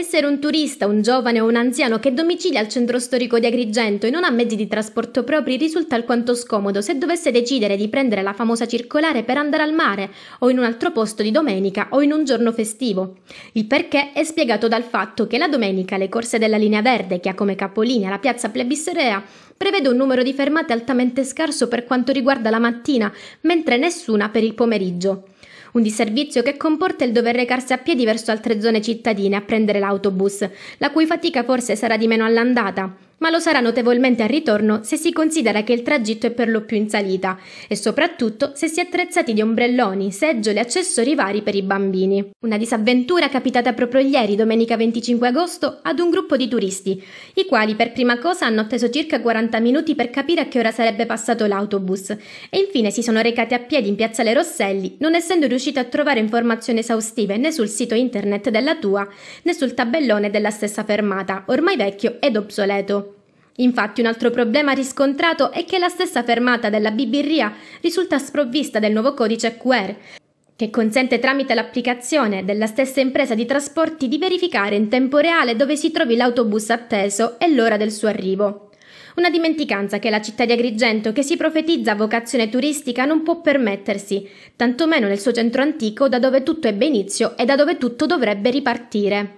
Essere un turista, un giovane o un anziano che domicilia al centro storico di Agrigento e non ha mezzi di trasporto propri risulta alquanto scomodo se dovesse decidere di prendere la famosa circolare per andare al mare o in un altro posto di domenica o in un giorno festivo. Il perché è spiegato dal fatto che la domenica le corse della linea verde, che ha come capolinea la piazza Plebisserea, prevede un numero di fermate altamente scarso per quanto riguarda la mattina, mentre nessuna per il pomeriggio. Un disservizio che comporta il dover recarsi a piedi verso altre zone cittadine a prendere l'autobus, la cui fatica forse sarà di meno all'andata, ma lo sarà notevolmente al ritorno se si considera che il tragitto è per lo più in salita e soprattutto se si è attrezzati di ombrelloni, seggiole e accessori vari per i bambini. Una disavventura capitata proprio ieri, domenica 25 agosto, ad un gruppo di turisti, i quali per prima cosa hanno atteso circa 40 minuti per capire a che ora sarebbe passato l'autobus e infine si sono recati a piedi in piazzale Rosselli, non essendo riusciti a trovare informazioni esaustive né sul sito internet della TUA né sul tabellone della stessa fermata, ormai vecchio ed obsoleto. Infatti un altro problema riscontrato è che la stessa fermata della bibirria risulta sprovvista del nuovo codice QR, che consente tramite l'applicazione della stessa impresa di trasporti di verificare in tempo reale dove si trovi l'autobus atteso e l'ora del suo arrivo. Una dimenticanza che la città di Agrigento, che si profetizza vocazione turistica, non può permettersi, tantomeno nel suo centro antico da dove tutto ebbe inizio e da dove tutto dovrebbe ripartire.